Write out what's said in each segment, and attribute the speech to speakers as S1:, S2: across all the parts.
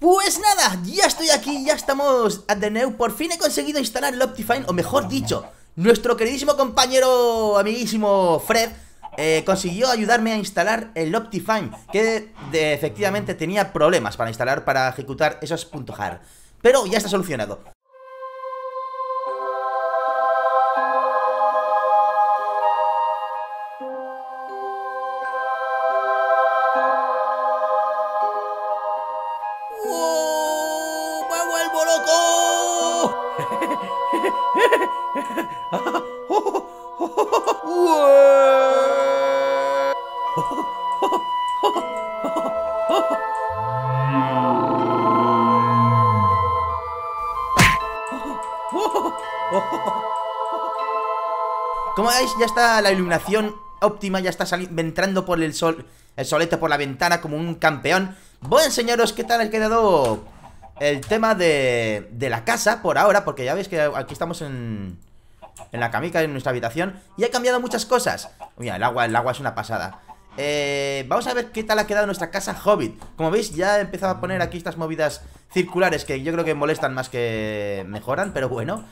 S1: Pues nada, ya estoy aquí, ya estamos at The New. Por fin he conseguido instalar el Optifine, o mejor dicho, nuestro queridísimo compañero, amiguísimo Fred, eh, consiguió ayudarme a instalar el Optifine, que de, efectivamente tenía problemas para instalar, para ejecutar esos .jar. Pero ya está solucionado. Como veis, ya está la iluminación óptima, ya está entrando por el sol, el solete por la ventana como un campeón. Voy a enseñaros qué tal ha quedado el tema de la casa por ahora, porque ya veis que aquí estamos en, en la camica, en nuestra habitación Y ha cambiado muchas cosas Mira, el agua, el agua es una pasada eh, vamos a ver qué tal ha quedado nuestra casa Hobbit Como veis ya he empezado a poner aquí estas movidas circulares Que yo creo que molestan más que mejoran Pero bueno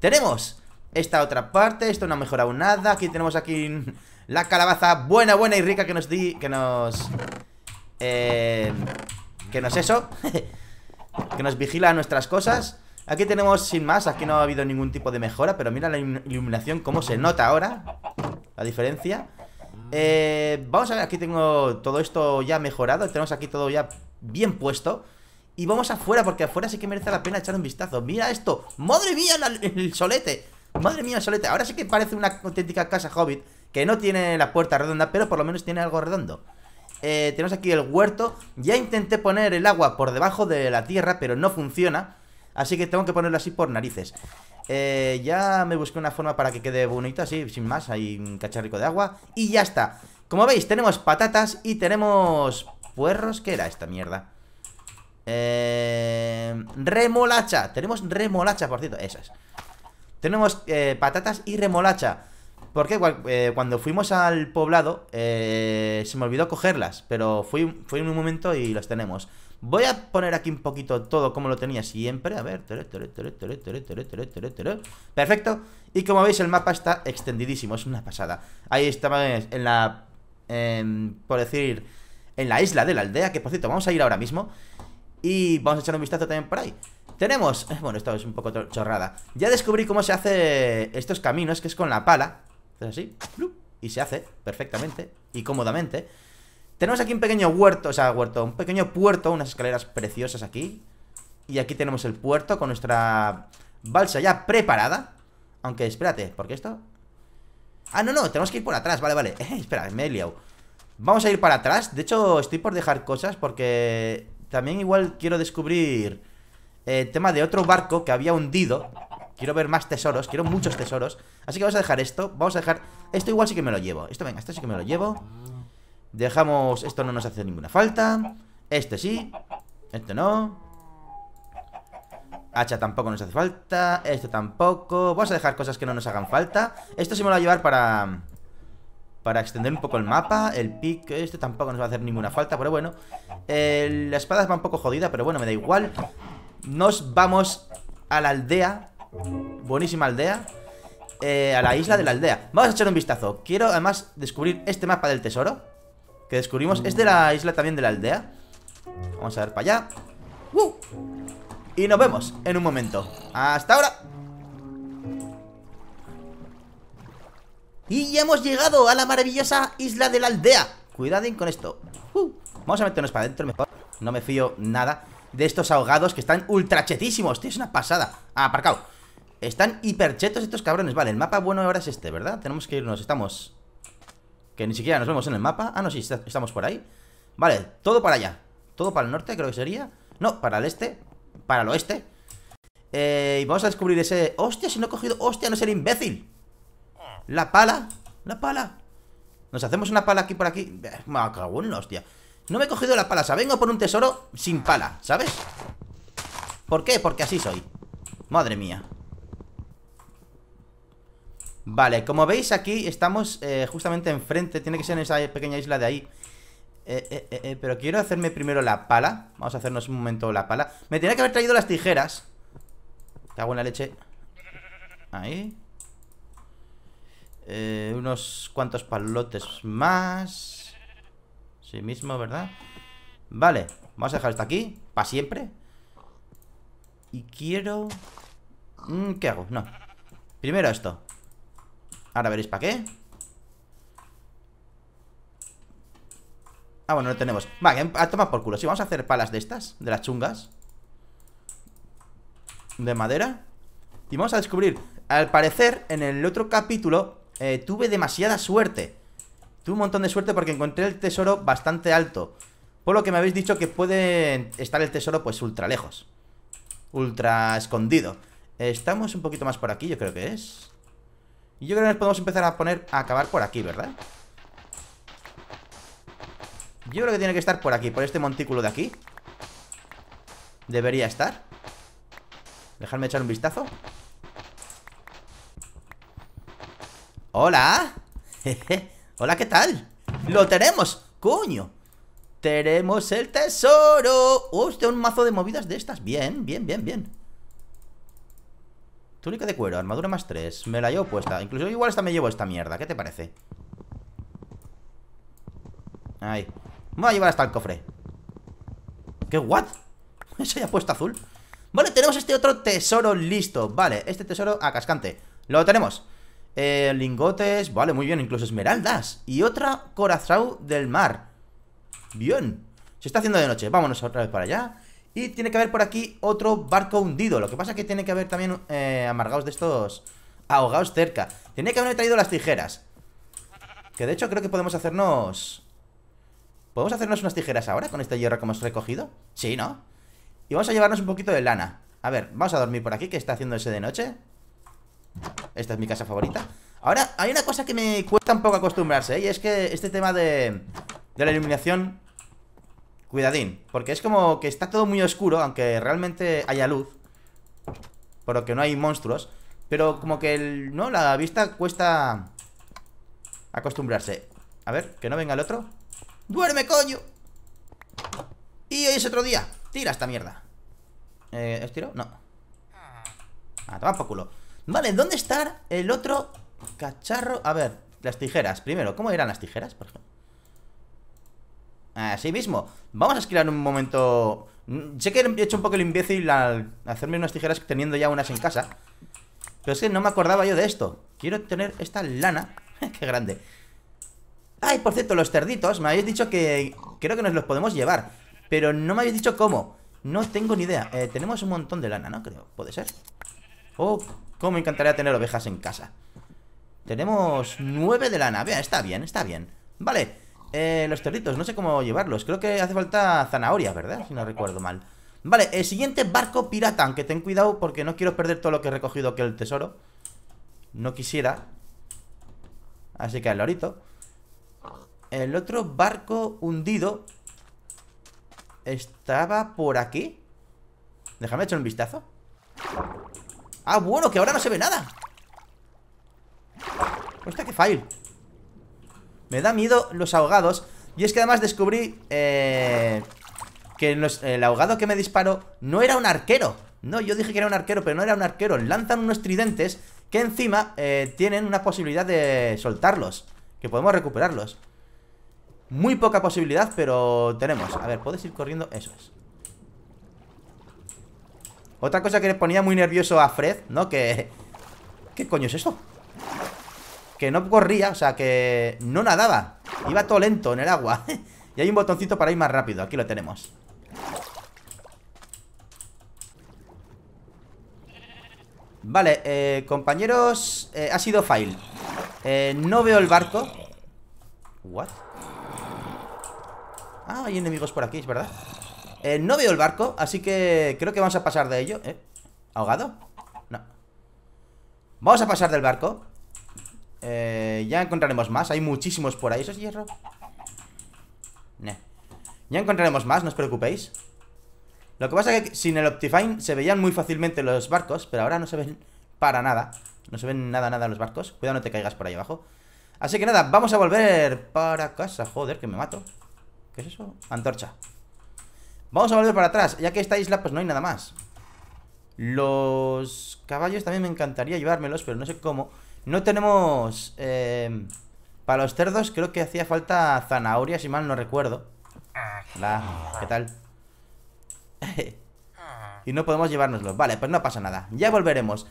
S1: Tenemos esta otra parte Esto no ha mejorado nada Aquí tenemos aquí la calabaza buena, buena y rica que nos di... Que nos... Eh, que nos eso Que nos vigila nuestras cosas Aquí tenemos sin más, aquí no ha habido ningún tipo de mejora Pero mira la iluminación, cómo se nota ahora La diferencia eh, Vamos a ver, aquí tengo todo esto ya mejorado Tenemos aquí todo ya bien puesto Y vamos afuera, porque afuera sí que merece la pena echar un vistazo Mira esto, madre mía el solete Madre mía el solete, ahora sí que parece una auténtica casa hobbit Que no tiene la puerta redonda, pero por lo menos tiene algo redondo eh, tenemos aquí el huerto Ya intenté poner el agua por debajo de la tierra Pero no funciona Así que tengo que ponerlo así por narices. Eh, ya me busqué una forma para que quede bonito así, sin más. Hay un cacharrico de agua. Y ya está. Como veis, tenemos patatas y tenemos puerros. ¿Qué era esta mierda? Eh, remolacha. Tenemos remolacha, por cierto. Esas. Tenemos eh, patatas y remolacha. Porque eh, cuando fuimos al poblado eh, se me olvidó cogerlas, pero fui, fue en un momento y las tenemos. Voy a poner aquí un poquito todo como lo tenía siempre A ver, Perfecto Y como veis el mapa está extendidísimo Es una pasada Ahí estamos en la... En, em, por decir... En la isla de la aldea Que por cierto, vamos a ir ahora mismo Y vamos a echar un vistazo también por ahí Tenemos... Eh, bueno, esto es un poco chorrada Ya descubrí cómo se hace estos caminos Que es con la pala Entonces así Y se hace perfectamente y cómodamente tenemos aquí un pequeño huerto, o sea, huerto, un pequeño puerto, unas escaleras preciosas aquí. Y aquí tenemos el puerto con nuestra balsa ya preparada. Aunque, espérate, ¿por qué esto? Ah, no, no, tenemos que ir por atrás, vale, vale. Eh, espera, me he liado. Vamos a ir para atrás. De hecho, estoy por dejar cosas porque también igual quiero descubrir el eh, tema de otro barco que había hundido. Quiero ver más tesoros, quiero muchos tesoros Así que vamos a dejar esto, vamos a dejar Esto igual sí que me lo llevo, esto venga, esto sí que me lo llevo Dejamos... Esto no nos hace ninguna falta. Este sí. Este no. Hacha tampoco nos hace falta. Este tampoco. Vamos a dejar cosas que no nos hagan falta. Esto sí me lo va a llevar para... Para extender un poco el mapa. El pick... Este tampoco nos va a hacer ninguna falta, pero bueno. Eh, la espada va un poco jodida, pero bueno, me da igual. Nos vamos a la aldea. Buenísima aldea. Eh, a la isla de la aldea Vamos a echar un vistazo Quiero además descubrir este mapa del tesoro que descubrimos, es de la isla también de la aldea Vamos a ver para allá ¡Uh! Y nos vemos en un momento ¡Hasta ahora! Y ya hemos llegado a la maravillosa isla de la aldea Cuidadín con esto ¡Uh! Vamos a meternos para adentro mejor No me fío nada de estos ahogados que están ultrachetísimos Tío, es una pasada ah, Aparcado Están hiperchetos estos cabrones Vale, el mapa bueno ahora es este, ¿verdad? Tenemos que irnos, estamos... Que ni siquiera nos vemos en el mapa. Ah, no, sí, estamos por ahí. Vale, todo para allá. Todo para el norte, creo que sería. No, para el este. Para el oeste. Eh, y vamos a descubrir ese... Hostia, si no he cogido... Hostia, no ser imbécil. La pala. La pala. Nos hacemos una pala aquí por aquí. Eh, me cago hostia. No me he cogido la pala. O sea, vengo por un tesoro sin pala, ¿sabes? ¿Por qué? Porque así soy. Madre mía. Vale, como veis aquí estamos eh, justamente enfrente Tiene que ser en esa pequeña isla de ahí eh, eh, Pero quiero hacerme primero la pala Vamos a hacernos un momento la pala Me tenía que haber traído las tijeras Cago en la leche Ahí Unos cuantos palotes más Sí mismo, ¿verdad? Vale, vamos a dejar esto aquí Para siempre Y quiero... Mm, ¿Qué hago? No Primero esto Ahora veréis para qué Ah, bueno, lo tenemos Vale, em, a tomar por culo Sí, vamos a hacer palas de estas De las chungas De madera Y vamos a descubrir Al parecer, en el otro capítulo eh, Tuve demasiada suerte Tuve un montón de suerte porque encontré el tesoro bastante alto Por lo que me habéis dicho que puede estar el tesoro pues ultra lejos Ultra escondido Estamos un poquito más por aquí, yo creo que es yo creo que nos podemos empezar a poner a acabar por aquí, ¿verdad? Yo creo que tiene que estar por aquí, por este montículo de aquí Debería estar Dejarme echar un vistazo ¡Hola! ¡Hola, qué tal! ¡Lo tenemos! ¡Coño! ¡Tenemos el tesoro! ¡Hostia, un mazo de movidas de estas! Bien, bien, bien, bien Túnica de cuero, armadura más 3 Me la llevo puesta, incluso igual esta me llevo esta mierda ¿Qué te parece? Ahí Me voy a llevar hasta el cofre ¿Qué? ¿What? ¿Eso ya puesto azul? Vale, tenemos este otro tesoro listo Vale, este tesoro a cascante Lo tenemos eh, Lingotes, vale, muy bien, incluso esmeraldas Y otra corazón del mar Bien Se está haciendo de noche, vámonos otra vez para allá y tiene que haber por aquí otro barco hundido. Lo que pasa es que tiene que haber también eh, amargados de estos ahogados cerca. Tiene que haberme traído las tijeras. Que de hecho creo que podemos hacernos... ¿Podemos hacernos unas tijeras ahora con este hierro que hemos recogido? Sí, ¿no? Y vamos a llevarnos un poquito de lana. A ver, vamos a dormir por aquí, que está haciendo ese de noche. Esta es mi casa favorita. Ahora, hay una cosa que me cuesta un poco acostumbrarse, ¿eh? Y es que este tema de, de la iluminación Cuidadín, porque es como que está todo muy oscuro, aunque realmente haya luz, por lo que no hay monstruos, pero como que el, no, la vista cuesta acostumbrarse. A ver, que no venga el otro. ¡Duerme, coño! Y hoy es otro día. Tira esta mierda. Eh, ¿Es tiro? No. Ah, toma por culo. Vale, ¿dónde está el otro cacharro? A ver, las tijeras. Primero, ¿cómo eran las tijeras, por ejemplo? Así mismo. Vamos a esquilar un momento... Sé que he hecho un poco el imbécil al hacerme unas tijeras teniendo ya unas en casa. Pero es que no me acordaba yo de esto. Quiero tener esta lana. ¡Qué grande! Ay, por cierto, los cerditos. Me habéis dicho que creo que nos los podemos llevar. Pero no me habéis dicho cómo. No tengo ni idea. Eh, tenemos un montón de lana, ¿no? Creo. Puede ser. Oh, cómo me encantaría tener ovejas en casa. Tenemos nueve de lana. Vea, está bien, está bien. Vale. Eh, los cerditos, no sé cómo llevarlos. Creo que hace falta zanahoria, ¿verdad? Si no recuerdo mal. Vale, el siguiente barco pirata, aunque ten cuidado porque no quiero perder todo lo que he recogido que el tesoro. No quisiera. Así que el lorito. El otro barco hundido estaba por aquí. Déjame echar un vistazo. Ah, bueno, que ahora no se ve nada. Hostia, qué fail. Me da miedo los ahogados Y es que además descubrí eh, Que el ahogado que me disparó No era un arquero No, yo dije que era un arquero, pero no era un arquero Lanzan unos tridentes que encima eh, Tienen una posibilidad de soltarlos Que podemos recuperarlos Muy poca posibilidad, pero Tenemos, a ver, ¿puedes ir corriendo? Eso es Otra cosa que le ponía muy nervioso a Fred, ¿no? Que... ¿Qué coño es eso? que no corría, o sea, que no nadaba. Iba todo lento en el agua. y hay un botoncito para ir más rápido. Aquí lo tenemos. Vale, eh, compañeros, eh, ha sido fail. Eh, no veo el barco. What? Ah, hay enemigos por aquí, es verdad. no veo el barco, así que creo que vamos a pasar de ello. ¿Ahogado? No. Vamos a pasar del barco. Eh, ya encontraremos más, hay muchísimos por ahí ¿Eso es hierro? Ya encontraremos más, no os preocupéis Lo que pasa es que sin el Optifine se veían muy fácilmente los barcos Pero ahora no se ven para nada No se ven nada, nada los barcos Cuidado no te caigas por ahí abajo Así que nada, vamos a volver para casa Joder, que me mato ¿Qué es eso? Antorcha Vamos a volver para atrás, ya que esta isla pues no hay nada más Los caballos también me encantaría llevármelos Pero no sé cómo no tenemos... Eh, para los cerdos creo que hacía falta zanahoria, si mal no recuerdo. ¿Qué tal? y no podemos llevárnoslo. Vale, pues no pasa nada. Ya volveremos.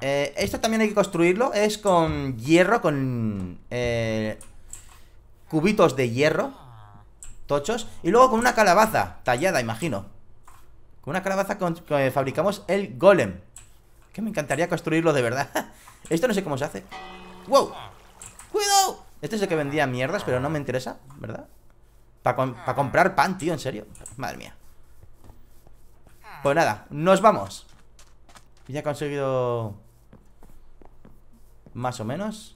S1: Eh, esto también hay que construirlo. Es con hierro, con eh, cubitos de hierro. Tochos. Y luego con una calabaza tallada, imagino. Con una calabaza con, fabricamos el golem. Que me encantaría construirlo de verdad Esto no sé cómo se hace ¡Wow! ¡Cuidado! Este es el que vendía mierdas, pero no me interesa, ¿verdad? Para comprar pan, tío, en serio Madre mía Pues nada, nos vamos Ya he conseguido Más o menos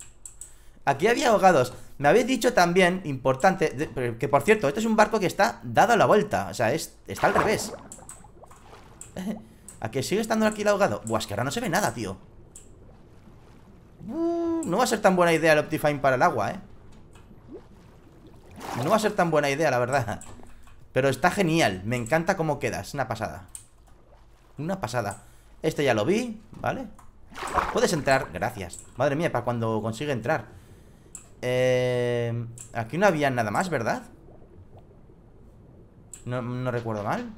S1: Aquí había ahogados Me habéis dicho también, importante Que por cierto, este es un barco que está dado a la vuelta O sea, está al revés ¿A que sigue estando aquí el ahogado? Buah, es que ahora no se ve nada, tío uh, No va a ser tan buena idea el Optifine para el agua, ¿eh? No va a ser tan buena idea, la verdad Pero está genial, me encanta cómo queda Es una pasada Una pasada Este ya lo vi, ¿vale? Puedes entrar, gracias Madre mía, para cuando consiga entrar eh, Aquí no había nada más, ¿verdad? No, no recuerdo mal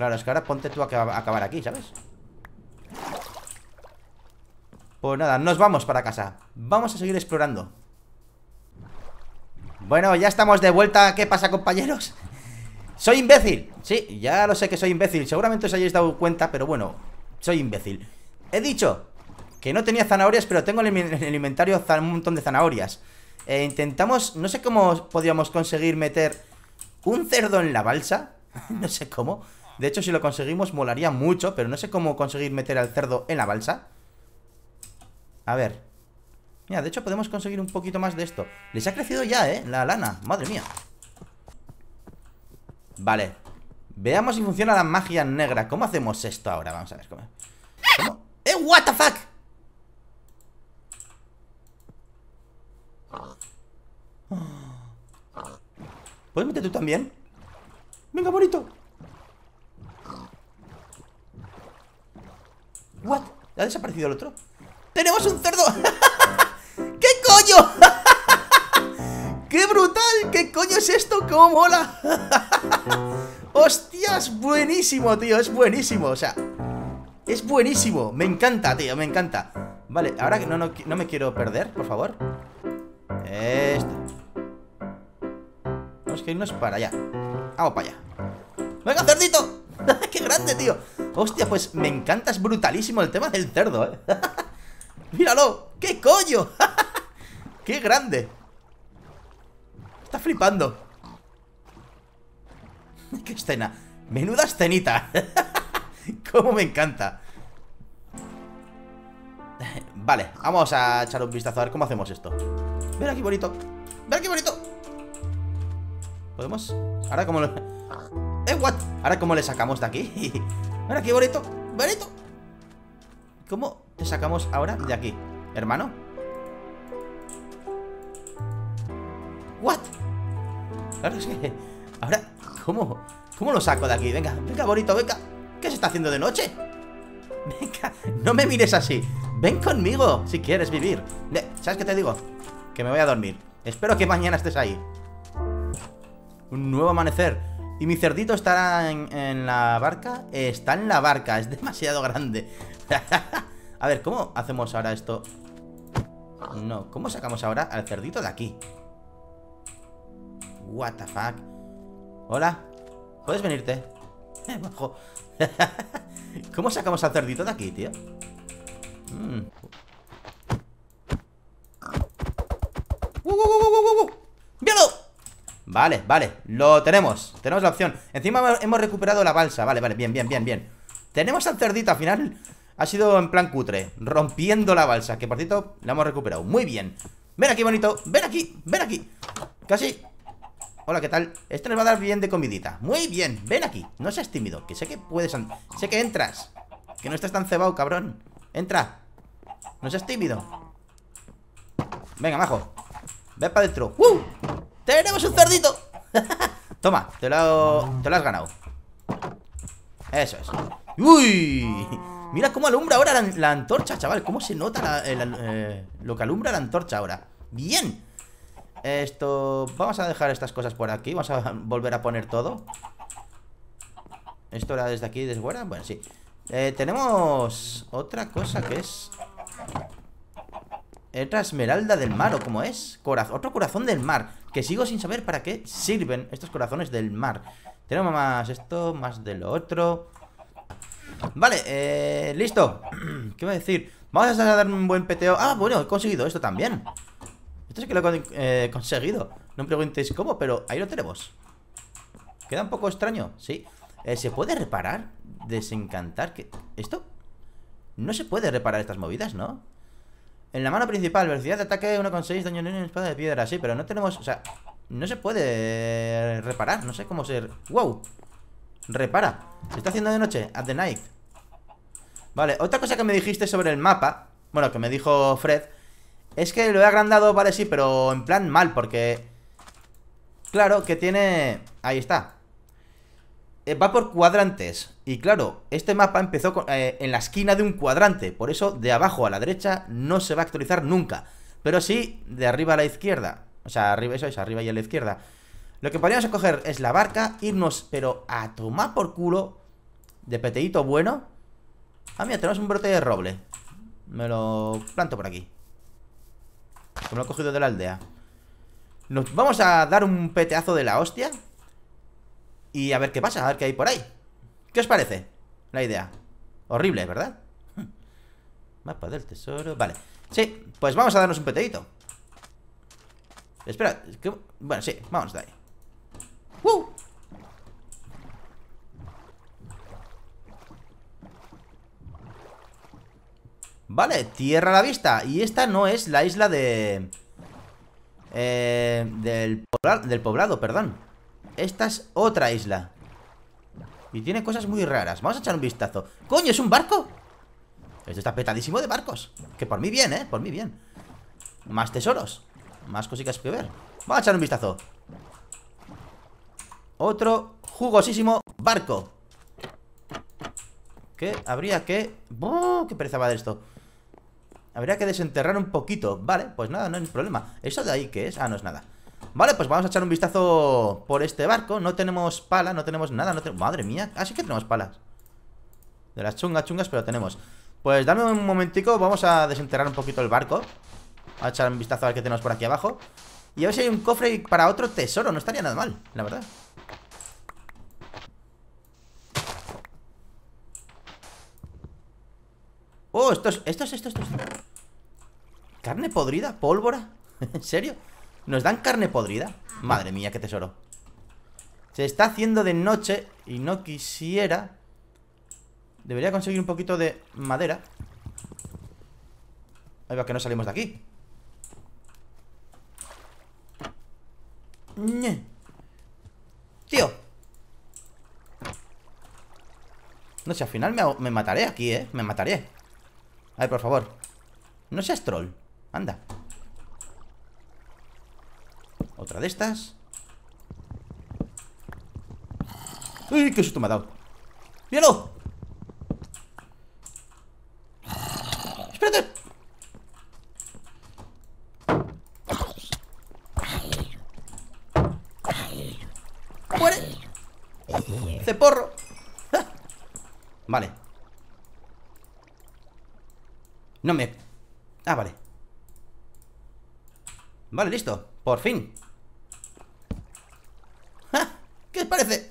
S1: Claro, es que ahora ponte tú a acabar aquí, ¿sabes? Pues nada, nos vamos para casa Vamos a seguir explorando Bueno, ya estamos de vuelta ¿Qué pasa, compañeros? ¡Soy imbécil! Sí, ya lo sé que soy imbécil Seguramente os hayáis dado cuenta, pero bueno Soy imbécil He dicho que no tenía zanahorias Pero tengo en el inventario un montón de zanahorias e Intentamos, no sé cómo podríamos conseguir meter Un cerdo en la balsa No sé cómo de hecho, si lo conseguimos, molaría mucho, pero no sé cómo conseguir meter al cerdo en la balsa. A ver. Mira, de hecho podemos conseguir un poquito más de esto. Les ha crecido ya, ¿eh? La lana. Madre mía. Vale. Veamos si funciona la magia negra. ¿Cómo hacemos esto ahora? Vamos a ver cómo... ¡Eh, what the fuck! ¿Puedes meter tú también? Venga, bonito ¿What? ¿Ha desaparecido el otro? ¡Tenemos un ah. cerdo! ¡Qué coño! ¡Qué brutal! ¿Qué coño es esto? ¡Cómo mola! ¡Hostias! Buenísimo, tío, es buenísimo, o sea Es buenísimo, me encanta, tío, me encanta Vale, ahora que no, no, me quiero perder, por favor Esto Vamos que irnos para allá Vamos para allá ¡Venga, cerdito! ¡Qué grande, tío! Hostia, pues me encanta, es brutalísimo el tema del cerdo, ¿eh? ¡Míralo! ¡Qué coño! ¡Qué grande! Está flipando ¡Qué escena! ¡Menuda escenita! ¡Cómo me encanta! Vale, vamos a echar un vistazo a ver cómo hacemos esto Ven aquí bonito Ven aquí bonito ¿Podemos? Ahora como lo... Eh, what? Ahora cómo le sacamos de aquí Mira qué bonito, bonito ¿Cómo te sacamos ahora de aquí? Hermano What? Claro, es que Ahora, ¿cómo? ¿Cómo lo saco de aquí? Venga, venga, bonito, venga ¿Qué se está haciendo de noche? Venga, no me mires así Ven conmigo, si quieres vivir ¿Sabes qué te digo? Que me voy a dormir Espero que mañana estés ahí Un nuevo amanecer y mi cerdito estará en, la barca. está en la barca, es demasiado grande. a ver, ¿cómo hacemos ahora esto? No, ¿cómo sacamos ahora al cerdito de aquí? What the fuck Hola, ¿puedes venirte? Bajo ¿Cómo sacamos al cerdito de aquí, tío? Mm. Vale, vale, lo tenemos Tenemos la opción Encima hemos recuperado la balsa Vale, vale, bien, bien, bien, bien Tenemos al cerdito al final Ha sido en plan cutre Rompiendo la balsa Que por cierto, la hemos recuperado Muy bien Ven aquí, bonito Ven aquí, ven aquí Casi Hola, ¿qué tal? Esto nos va a dar bien de comidita Muy bien, ven aquí No seas tímido Que sé que puedes Sé que entras Que no estás tan cebado, cabrón Entra No seas tímido Venga, majo Ve para adentro ¡Uh! ¡Tenemos un cerdito! Toma, te lo, te has ganado Eso es ¡Uy! Mira cómo alumbra ahora la, antorcha, chaval Cómo se nota eh, lo que alumbra la antorcha ahora ¡Bien! Esto... Vamos a dejar estas cosas por aquí Vamos a volver a poner todo ¿Esto era desde aquí, desde fuera? Bueno, sí eh, Tenemos otra cosa que es otra esmeralda del mar, ¿o como es? otro corazón del mar Que sigo sin saber para qué sirven estos corazones del mar Tenemos más esto, más de lo otro Vale, eh, listo ¿Qué voy a decir? Vamos a dar un buen peteo Ah, bueno, he conseguido esto también Esto sí que lo he eh, conseguido No me preguntéis cómo, pero ahí lo tenemos Queda un poco extraño, sí eh, ¿Se puede reparar? ¿Desencantar? que, ¿Esto? No se puede reparar estas movidas, ¿no? En la mano principal, velocidad de ataque 1,6, daño en espada de piedra, sí, pero no tenemos, o sea, no se puede reparar, no sé cómo ser. ¡Wow! Repara. Se está haciendo de noche, at the night. Vale, otra cosa que me dijiste sobre el mapa, bueno, que me dijo Fred, es que lo he agrandado, vale, sí, pero en plan mal, porque... Claro, que tiene... Ahí está. Eh, va por cuadrantes. Y claro, este mapa empezó eh, en la esquina de un cuadrante. Por eso de abajo a la derecha no se va a actualizar nunca. Pero sí de arriba a la izquierda. O sea, arriba eso es, arriba y a la izquierda. Lo que podríamos coger es la barca, irnos, pero a tomar por culo de peteíto bueno. Ah, mira, tenemos un brote de roble. Me lo planto por aquí. Como lo he cogido de la aldea. Nos vamos a dar un peteazo de la hostia. Y a ver qué pasa, a ver qué hay por ahí ¿Qué os parece la idea? Horrible, ¿verdad? Hmm. Mapa del tesoro, vale Sí, pues vamos a darnos un peteito Espera, bueno, sí, vamos de ahí Vale, tierra a la vista Y esta no es la isla de... Eh, del, del poblado, perdón esta es otra isla Y tiene cosas muy raras Vamos a echar un vistazo ¡Coño, es un barco! Esto está petadísimo de barcos Que por mí bien, ¿eh? Por mí bien Más tesoros Más cositas que ver Vamos a echar un vistazo Otro jugosísimo barco Que habría que... ¡Oh! ¡Qué pereza va de esto! Habría que desenterrar un poquito Vale, pues nada, no hay problema ¿Eso de ahí qué es? Ah, no es nada Vale, pues vamos a echar un vistazo por este barco No tenemos pala, no tenemos nada no Madre mía, así que tenemos palas De las chungas, chungas, pero tenemos Pues dame un momentico, vamos a desenterrar un poquito el barco a echar un vistazo a ver que tenemos por aquí abajo Y a ver si hay un cofre para otro tesoro No estaría nada mal, la verdad Oh, estos, estos, estos, estos Carne podrida, pólvora ¿En serio? ¿Nos dan carne podrida? Madre mía, qué tesoro Se está haciendo de noche Y no quisiera Debería conseguir un poquito de madera Ahí va, que no salimos de aquí Tío No sé, al final me, mataré aquí, eh Me mataré A ver, por favor No seas troll Anda otra de estas ¡Uy, qué susto me ha dado! ¡Míralo! ¡Espérate! ¡Muere! ¡Ceporro! ¡Ah! Vale No me... Ah, vale Vale, listo Por fin parece?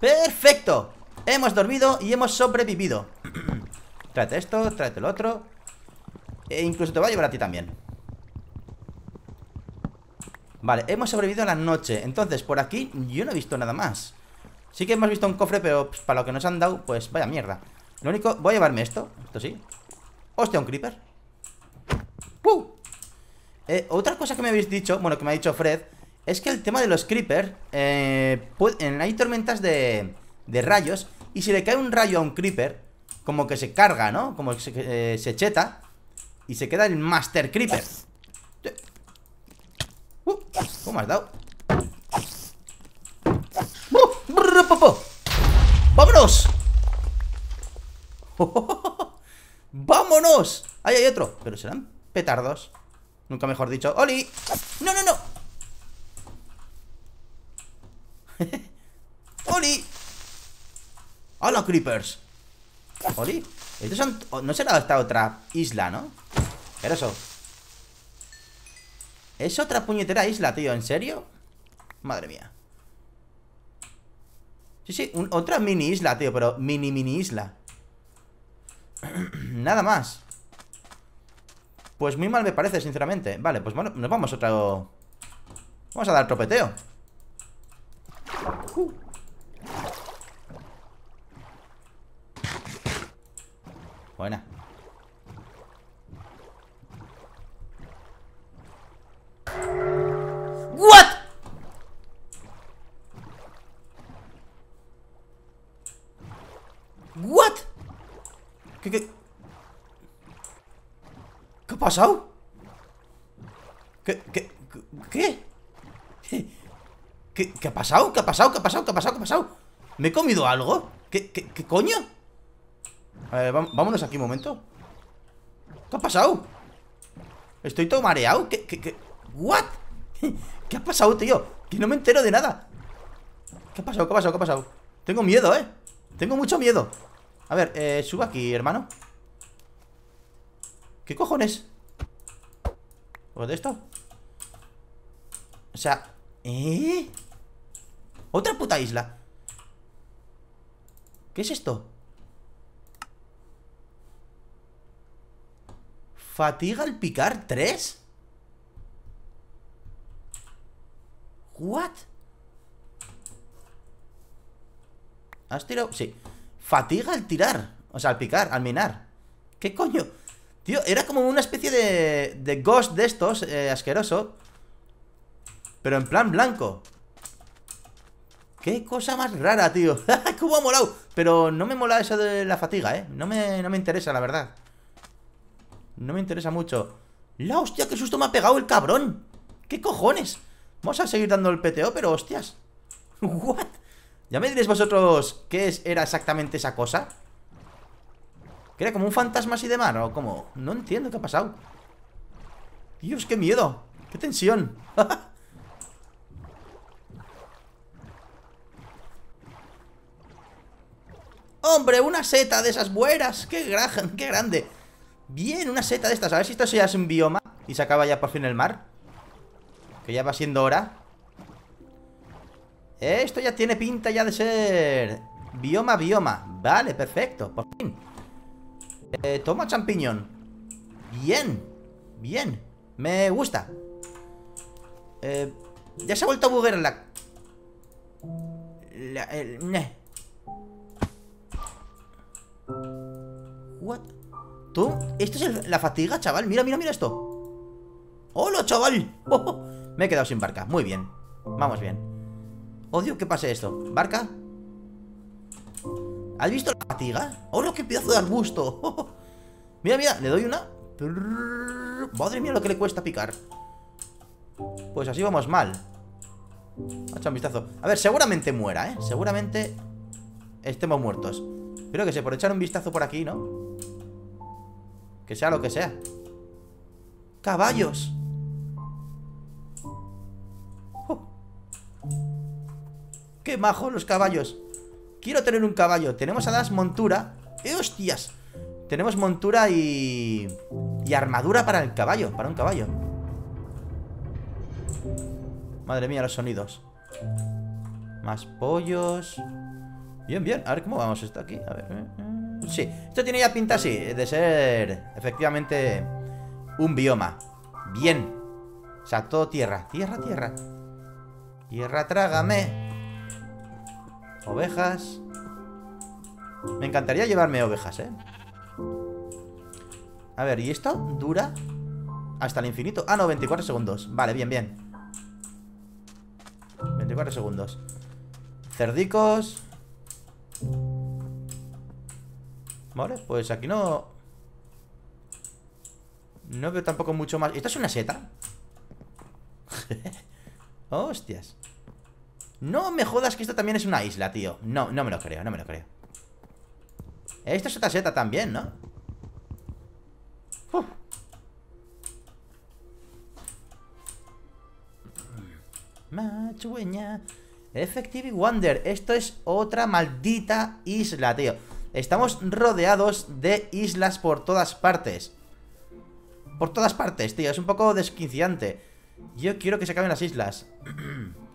S1: ¡Perfecto! Hemos dormido y hemos sobrevivido Tráete esto, tráete el otro E incluso te voy a llevar a ti también Vale, hemos sobrevivido a la noche Entonces, por aquí yo no he visto nada más Sí que hemos visto un cofre, pero pues, para lo que nos han dado, pues vaya mierda Lo único, voy a llevarme esto, esto sí Hostia, un creeper ¡Uh! Eh, otra cosa que me habéis dicho, bueno, que me ha dicho Fred, es que el tema de los creepers, eh, hay tormentas de, rayos, y si le cae un rayo a un creeper, como que se carga, ¿no? Como que se, eh, cheta, y se queda el Master Creeper. Uh, ¿Cómo has dado? ¡Uh! ¡Vámonos! ¡Vámonos! Ahí hay otro, pero serán petardos. Nunca mejor dicho ¡Oli! ¡No, no, no! ¡Oli! ¡Hola, creepers! ¡Oli! Estos son... No será esta otra isla, ¿no? Pero eso? Es otra puñetera isla, tío ¿En serio? Madre mía Sí, sí, otra mini isla, tío Pero mini, mini isla Nada más pues muy mal me parece, sinceramente Vale, pues bueno, nos vamos a otro... Vamos a dar tropeteo Buena ¿Qué? ¿Qué? ¿Qué? ¿Qué, ha pasado? ¿Qué ha pasado? ¿Qué ha pasado? ¿Qué ha pasado? ¿Qué ha pasado? ¿Me he comido algo? ¿Qué, coño? A ver, vámonos aquí un momento ¿Qué ha pasado? Estoy todo mareado ¿Qué? ¿Qué? ¿What? ¿Qué ha pasado, tío? Que no me entero de nada ¿Qué ha pasado? ¿Qué ha pasado? ¿Qué ha pasado? Tengo miedo, ¿eh? Tengo mucho miedo A ver, eh, suba aquí, hermano ¿Qué cojones? ¿O de esto? O sea, ¿eh? Otra puta isla ¿Qué es esto? ¿Fatiga al picar 3? ¿What? ¿Has tirado? Sí Fatiga al tirar O sea, al picar, al minar ¿Qué coño? Tío, era como una especie de, de ghost de estos, eh, asqueroso Pero en plan blanco Qué cosa más rara, tío Cómo ha molado Pero no me mola eso de la fatiga, eh no me, no me interesa, la verdad No me interesa mucho La hostia, qué susto me ha pegado el cabrón ¿Qué cojones? Vamos a seguir dando el PTO, pero hostias ¿What? Ya me diréis vosotros qué era exactamente esa cosa ¿Que como un fantasma así de mar o como? No entiendo qué ha pasado. Dios, qué miedo. Qué tensión. ¡Hombre, una seta de esas buenas! ¡Qué, gran ¡Qué grande! Bien, una seta de estas. A ver si esto ya es un bioma y se acaba ya por fin el mar. Que ya va siendo hora. Esto ya tiene pinta ya de ser bioma, bioma. Vale, perfecto, por fin. Eh, toma champiñón. Bien. Bien. Me gusta. Eh, ya se ha vuelto a buguear la... la el, What? ¿Tú? ¿Esto es la fatiga, chaval? Mira, mira, mira esto. ¡Hola, chaval! Me he quedado sin barca. Muy bien. Vamos bien. Odio que pase esto. ¿Barca? ¿Has visto la fatiga? ¡Oh, lo qué pedazo de arbusto! mira, mira, le doy una. Madre mía, lo que le cuesta picar. Pues así vamos mal. echar un vistazo. A ver, seguramente muera, ¿eh? Seguramente estemos muertos. Creo que se por echar un vistazo por aquí, ¿no? Que sea lo que sea. ¡Caballos! ¡Oh! ¡Qué majos los caballos! Quiero tener un caballo. Tenemos las montura. ¡Eh, hostias! Tenemos montura y... Y armadura para el caballo, para un caballo. Madre mía, los sonidos. Más pollos. Bien, bien. A ver, ¿cómo vamos esto aquí? A ver. Eh, eh. Sí, esto tiene ya pinta, así, de ser efectivamente un bioma. Bien. O sea, todo tierra. Tierra, tierra. Tierra, trágame. Ovejas Me encantaría llevarme ovejas, eh A ver, ¿y esto dura? Hasta el infinito Ah, no, 24 segundos Vale, bien, bien 24 segundos Cerdicos Vale, pues aquí no No veo tampoco mucho más ¿Esta es una seta? Hostias no me jodas que esto también es una isla, tío No, no me lo creo, no me lo creo Esto es otra seta también, ¿no? Uf. Machueña Effective Wonder Esto es otra maldita isla, tío Estamos rodeados de islas por todas partes Por todas partes, tío Es un poco desquiciante Yo quiero que se acaben las islas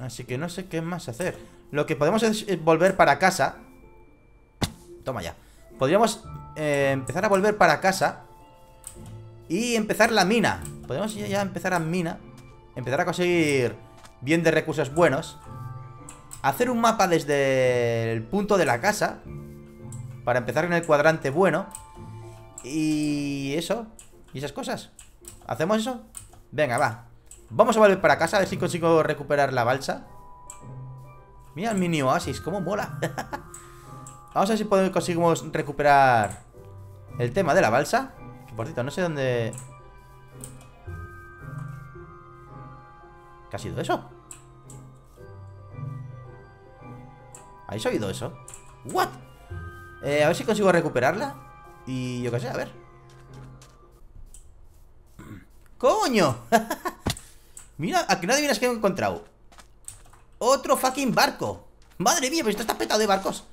S1: Así que no sé qué más hacer Lo que podemos es eh, volver para casa Toma ya Podríamos eh, empezar a volver para casa Y empezar la mina Podemos ya, ya empezar a mina Empezar a conseguir bien de recursos buenos Hacer un mapa desde el punto de la casa Para empezar en el cuadrante bueno Y eso Y esas cosas ¿Hacemos eso? Venga, va Vamos a volver para casa, a ver si consigo recuperar la balsa Mira el mini oasis, cómo mola Vamos a ver si podemos, conseguimos recuperar el tema de la balsa por cierto, no sé dónde... ¿Qué ha sido eso? ¿Habéis oído eso? ¿What? Eh, a ver si consigo recuperarla Y yo qué sé, a ver ¡Coño! Mira, aquí que nadie miras que he encontrado Otro fucking barco Madre mía, pero esto está petado de barcos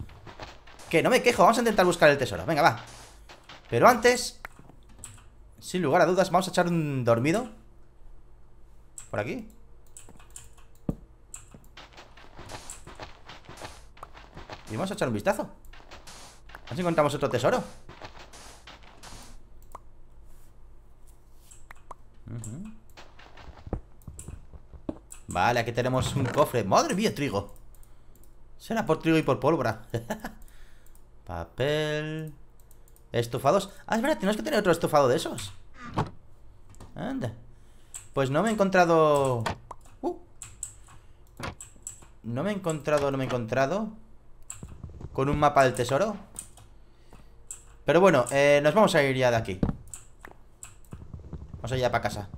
S1: Que no me quejo, vamos a intentar buscar el tesoro Venga, va Pero antes Sin lugar a dudas, vamos a echar un dormido Por aquí Y vamos a echar un vistazo A ver encontramos otro tesoro uh Vale, aquí tenemos un cofre Madre mía, trigo Será por trigo y por pólvora Papel Estufados Ah, es verdad, tenemos que tener otro estufado de esos Anda Pues no me he encontrado uh, No me he encontrado, no me he encontrado Con un mapa del tesoro Pero bueno, eh, nos vamos a ir ya de aquí Vamos allá para casa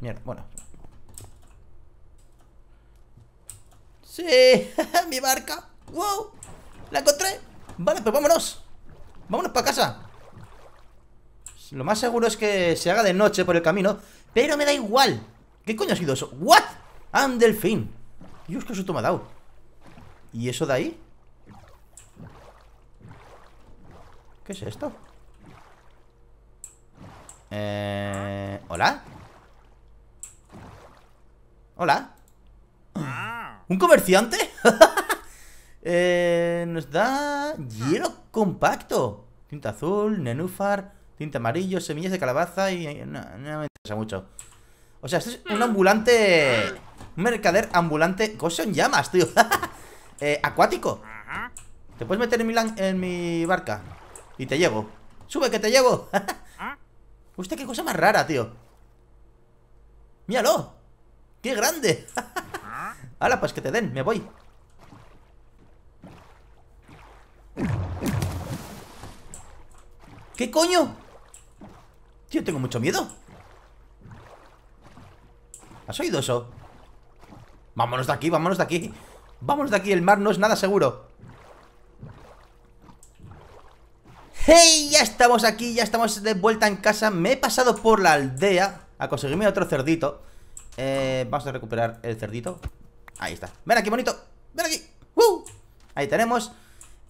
S1: Mierda, bueno ¡Sí! ¡Mi barca! ¡Wow! ¡La encontré! Vale, pues vámonos Vámonos para casa Lo más seguro es que se haga de noche por el camino Pero me da igual ¿Qué coño ha sido eso? ¿What? ¡Andelphin! un delfín! Dios, qué susto ¿Y eso de ahí? ¿Qué es esto? Eh... ¿Hola? Hola. ¿Un comerciante? eh, nos da hielo compacto. Tinta azul, nenúfar, tinta amarillo, semillas de calabaza y... Eh, no, me interesa mucho. O sea, esto es un ambulante... Un mercader ambulante... ¿Cómo en llamas, tío? Eh, acuático. Te puedes meter en mi, en mi barca. Y te llevo. ¡Sube que te llevo! Usted qué cosa más rara, tío. ¡Míralo! ¡Qué grande! ¡Hala, pues que te den! Me voy. ¿Qué coño? Tío, tengo mucho miedo. ¿Has oído eso? Vámonos de aquí, vámonos de aquí. Vámonos de aquí, el mar no es nada seguro. ¡Hey! Ya estamos aquí, ya estamos de vuelta en casa Me he pasado por la aldea a conseguirme otro cerdito eh, vamos a recuperar el cerdito Ahí está, ven aquí bonito, ven aquí Ahí tenemos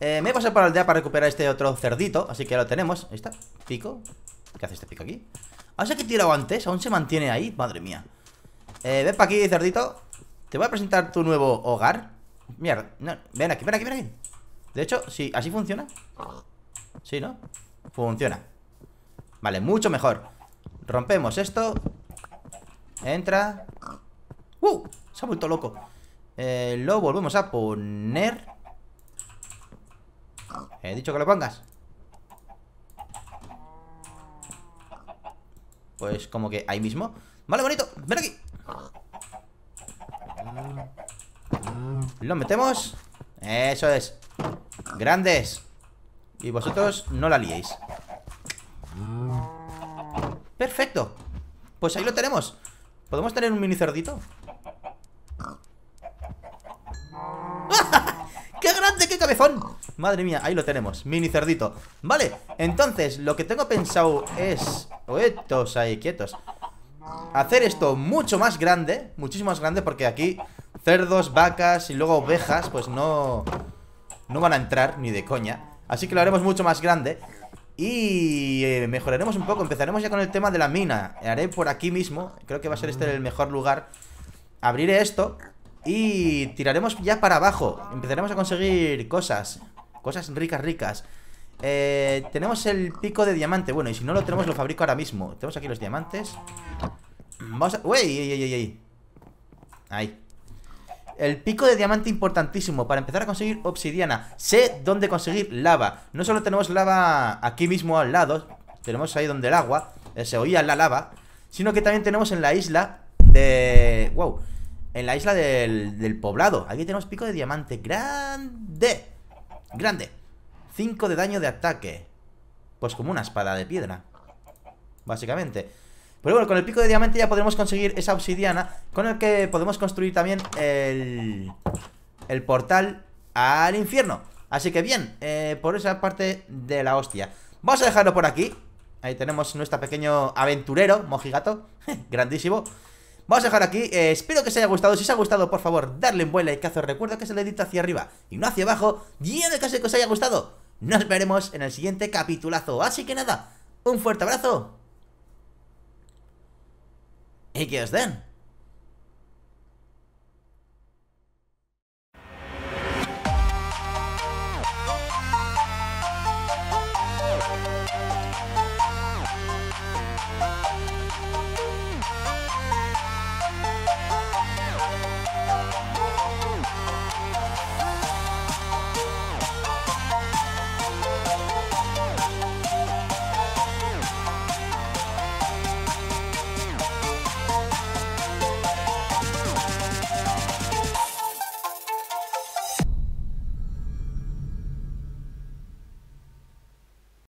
S1: eh, Me he pasado por la aldea para recuperar este otro cerdito Así que lo tenemos, ahí está, pico ¿Qué hace este pico aquí? O sea que tirado antes, aún se mantiene ahí, madre mía eh, ven para aquí, cerdito Te voy a presentar tu nuevo hogar Mierda, ven aquí, ven aquí, ven aquí De hecho, si así funciona Sí, ¿no? Funciona Vale, mucho mejor Rompemos esto Entra. ¡Uh! Se ha vuelto loco. Eh, lo volvemos a poner. He dicho que lo pongas. Pues como que ahí mismo. Vale, bonito. Ven aquí. Lo metemos. Eso es. Grandes. Y vosotros no la liéis. Perfecto. Pues ahí lo tenemos. ¿Podemos tener un mini cerdito? ¡Qué grande, qué cabezón! Madre mía, ahí lo tenemos, mini cerdito Vale, entonces lo que tengo pensado es... Quietos oh, ahí, quietos Hacer esto mucho más grande Muchísimo más grande porque aquí Cerdos, vacas y luego ovejas Pues no... No van a entrar, ni de coña Así que lo haremos mucho más grande y eh, mejoraremos un poco, empezaremos ya con el tema de la mina Haré por aquí mismo, creo que va a ser este el mejor lugar Abriré esto y tiraremos ya para abajo Empezaremos a conseguir cosas, cosas ricas ricas eh, Tenemos el pico de diamante, bueno y si no lo tenemos lo fabrico ahora mismo Tenemos aquí los diamantes Vamos a... ¡Uy! uy, uy ay Ahí el pico de diamante importantísimo para empezar a conseguir obsidiana. Sé dónde conseguir lava. No solo tenemos lava aquí mismo al lado, tenemos ahí donde el agua, eh, se oía la lava, sino que también tenemos en la isla de... ¡Wow! En la isla del, del poblado. Aquí tenemos pico de diamante. Grande. Grande. 5 de daño de ataque. Pues como una espada de piedra. Básicamente. Pero bueno, con el pico de diamante ya podremos conseguir esa obsidiana Con el que podemos construir también el, el portal al infierno Así que bien, eh, por esa parte de la hostia Vamos a dejarlo por aquí Ahí tenemos nuestro pequeño aventurero, mojigato Grandísimo Vamos a dejar aquí, eh, espero que os haya gustado Si os ha gustado, por favor, darle un buen likeazo Recuerda que se le dedito hacia arriba y no hacia abajo Y en caso que os haya gustado Nos veremos en el siguiente capitulazo Así que nada, un fuerte abrazo He goes, then